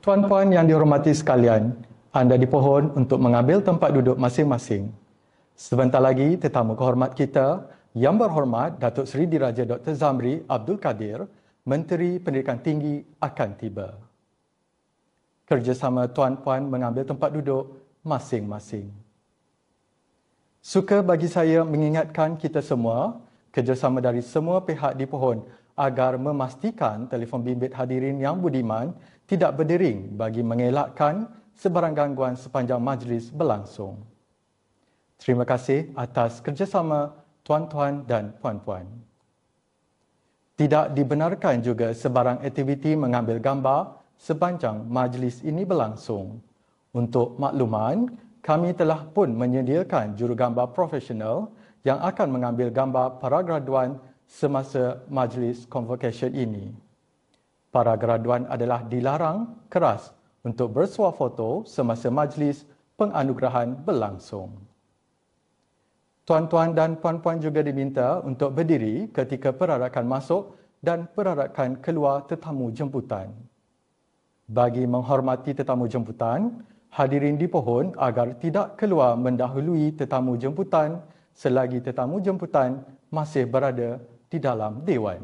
Tuan-puan yang dihormati sekalian, anda dipohon untuk mengambil tempat duduk masing-masing. Sebentar lagi tetamu kehormat kita, Yang Berhormat Datuk Seri Diraja Dr. Zamri Abdul Kadir, Menteri Pendidikan Tinggi akan tiba. Kerjasama tuan-puan mengambil tempat duduk masing-masing. Suka bagi saya mengingatkan kita semua, kerjasama dari semua pihak dipohon agar memastikan telefon bimbit hadirin yang budiman tidak berdering bagi mengelakkan sebarang gangguan sepanjang majlis berlangsung. Terima kasih atas kerjasama tuan-tuan dan puan-puan. Tidak dibenarkan juga sebarang aktiviti mengambil gambar sepanjang majlis ini berlangsung. Untuk makluman, kami telah pun menyediakan jurugambar profesional yang akan mengambil gambar para graduan semasa majlis convocation ini para graduan adalah dilarang keras untuk bersuah foto semasa majlis penganugerahan berlangsung. Tuan-tuan dan puan-puan juga diminta untuk berdiri ketika perarakan masuk dan perarakan keluar tetamu jemputan. Bagi menghormati tetamu jemputan, hadirin dipohon agar tidak keluar mendahului tetamu jemputan selagi tetamu jemputan masih berada di dalam dewan.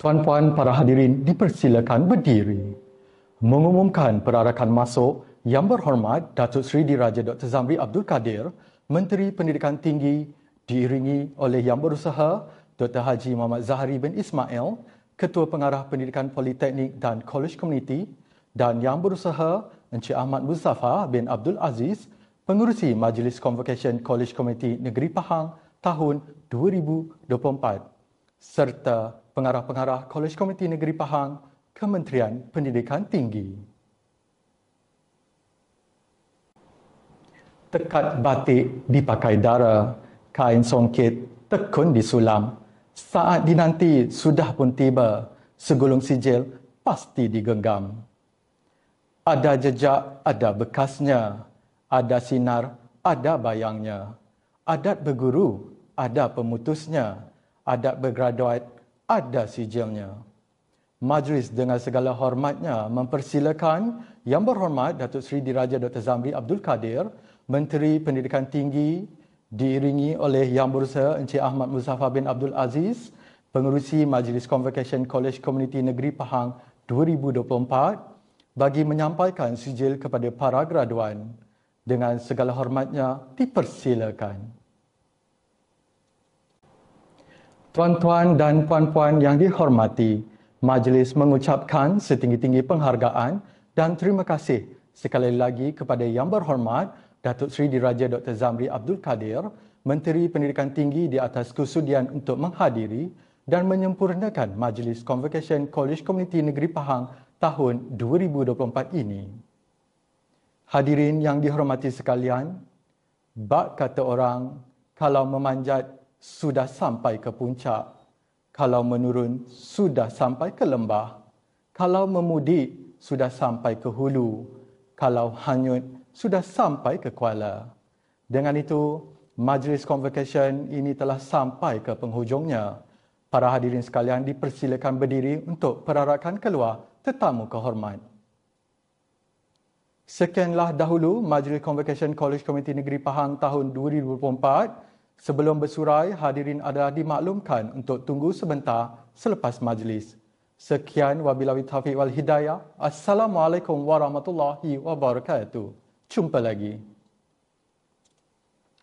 Tuan-puan para hadirin dipersilakan berdiri. Mengumumkan perarakan masuk yang berhormat Datuk Seri Diraja Dr. Zamri Abdul Kadir, Menteri Pendidikan Tinggi diiringi oleh Yang Berusaha Dr. Haji Muhammad Zahari bin Ismail, Ketua Pengarah Pendidikan Politeknik dan College Community dan Yang Berusaha Encik Ahmad Muzaffa bin Abdul Aziz, Pengurusi Majlis Convocation College Community Negeri Pahang tahun 2024 serta pengarah-pengarah Kolej Komiti Negeri Pahang, Kementerian Pendidikan Tinggi. Tekat batik dipakai dara, kain songkit tekun disulam. Saat dinanti sudah pun tiba, segulung sijil pasti digenggam. Ada jejak, ada bekasnya. Ada sinar, ada bayangnya. Adat berguru, ada pemutusnya. Adat bergraduat, ada sijilnya. Majlis dengan segala hormatnya mempersilakan Yang Berhormat Datuk Seri Diraja Dr. Zamri Abdul Kadir, Menteri Pendidikan Tinggi diiringi oleh Yang Berusaha Encik Ahmad Muzaffar bin Abdul Aziz, Pengerusi Majlis Convocation College Community Negeri Pahang 2024 bagi menyampaikan sijil kepada para graduan dengan segala hormatnya dipersilakan. Tuan-tuan dan puan-puan yang dihormati, majlis mengucapkan setinggi-tinggi penghargaan dan terima kasih sekali lagi kepada Yang Berhormat Datuk Seri Diraja Dr. Zamri Abdul Kadir, Menteri Pendidikan Tinggi di atas kesudian untuk menghadiri dan menyempurnakan Majlis Convocation College Community Negeri Pahang tahun 2024 ini. Hadirin yang dihormati sekalian, bak kata orang kalau memanjat sudah sampai ke puncak. Kalau menurun, sudah sampai ke lembah. Kalau memudi, sudah sampai ke hulu. Kalau hanyut, sudah sampai ke kuala. Dengan itu, majlis convocation ini telah sampai ke penghujungnya. Para hadirin sekalian dipersilakan berdiri untuk perarakan keluar tetamu kehormat. Sekianlah dahulu majlis convocation College Komiti Negeri Pahang tahun 2004. Sebelum bersurai, hadirin adalah dimaklumkan untuk tunggu sebentar selepas majlis. Sekian wabillahi taufiq wal hidayah. Assalamualaikum warahmatullahi wabarakatuh. Jumpa lagi.